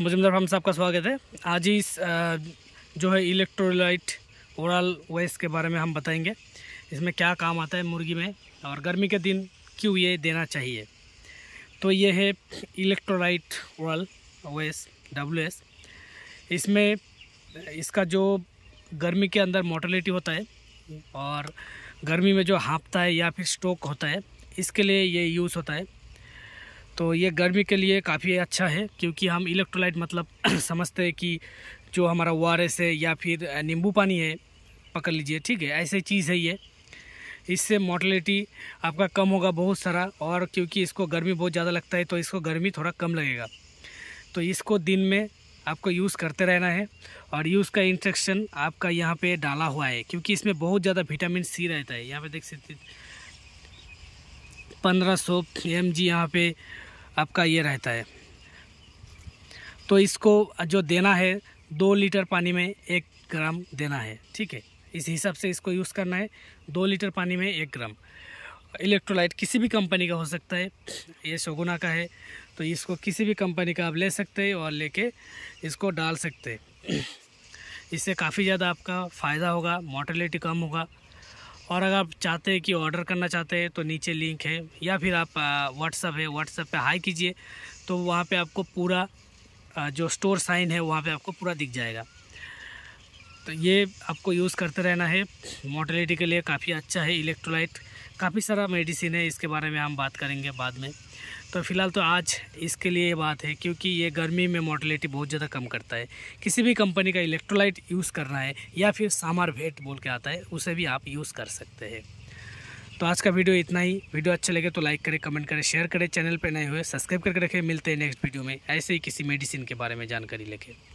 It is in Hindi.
मुजुमदार हम साहब का स्वागत है आज ही जो है इलेक्ट्रोलाइट ओरल वेस्ट के बारे में हम बताएंगे इसमें क्या काम आता है मुर्गी में और गर्मी के दिन क्यों ये देना चाहिए तो ये है electrolyte oral waste W S इसमें इसका जो गर्मी के अंदर मोटलिटी होता है और गर्मी में जो हाँपता है या फिर स्ट्रोक होता है इसके लिए ये यूज़ होता है तो ये गर्मी के लिए काफ़ी अच्छा है क्योंकि हम इलेक्ट्रोलाइट मतलब समझते हैं कि जो हमारा ओ है या फिर नींबू पानी है पकड़ लीजिए ठीक है ऐसे चीज़ है ये इससे मोटलिटी आपका कम होगा बहुत सारा और क्योंकि इसको गर्मी बहुत ज़्यादा लगता है तो इसको गर्मी थोड़ा कम लगेगा तो इसको दिन में आपको यूज़ करते रहना है और यूज़ का इंस्ट्रक्शन आपका यहाँ पे डाला हुआ है क्योंकि इसमें बहुत ज़्यादा विटामिन सी रहता है यहाँ पे देख सकते पंद्रह सौ एम जी यहाँ पर आपका ये रहता है तो इसको जो देना है दो लीटर पानी में एक ग्राम देना है ठीक है इस हिसाब से इसको यूज़ करना है दो लीटर पानी में एक ग्राम इलेक्ट्रोलाइट किसी भी कंपनी का हो सकता है ये शोगुना का है तो इसको किसी भी कंपनी का आप ले सकते हैं और लेके इसको डाल सकते हैं इससे काफ़ी ज़्यादा आपका फ़ायदा होगा मोर्टेलिटी कम होगा और अगर आप चाहते हैं कि ऑर्डर करना चाहते हैं तो नीचे लिंक है या फिर आप व्हाट्सअप है व्हाट्सअप पे हाई कीजिए तो वहाँ पे आपको पूरा जो स्टोर साइन है वहाँ पे आपको पूरा दिख जाएगा तो ये आपको यूज़ करते रहना है मोटिलिटी के लिए काफ़ी अच्छा है इलेक्ट्रोलाइट काफ़ी सारा मेडिसिन है इसके बारे में हम बात करेंगे बाद में तो फिलहाल तो आज इसके लिए ये बात है क्योंकि ये गर्मी में मोटिलिटी बहुत ज़्यादा कम करता है किसी भी कंपनी का इलेक्ट्रोलाइट यूज़ करना है या फिर सामार भेट बोल के आता है उसे भी आप यूज़ कर सकते हैं तो आज का वीडियो इतना ही वीडियो अच्छा लगे तो लाइक करें कमेंट करें शेयर करें चैनल पर नए हुए सब्सक्राइब करके रखें मिलते हैं नेक्स्ट वीडियो में ऐसे ही किसी मेडिसिन के बारे में जानकारी लेके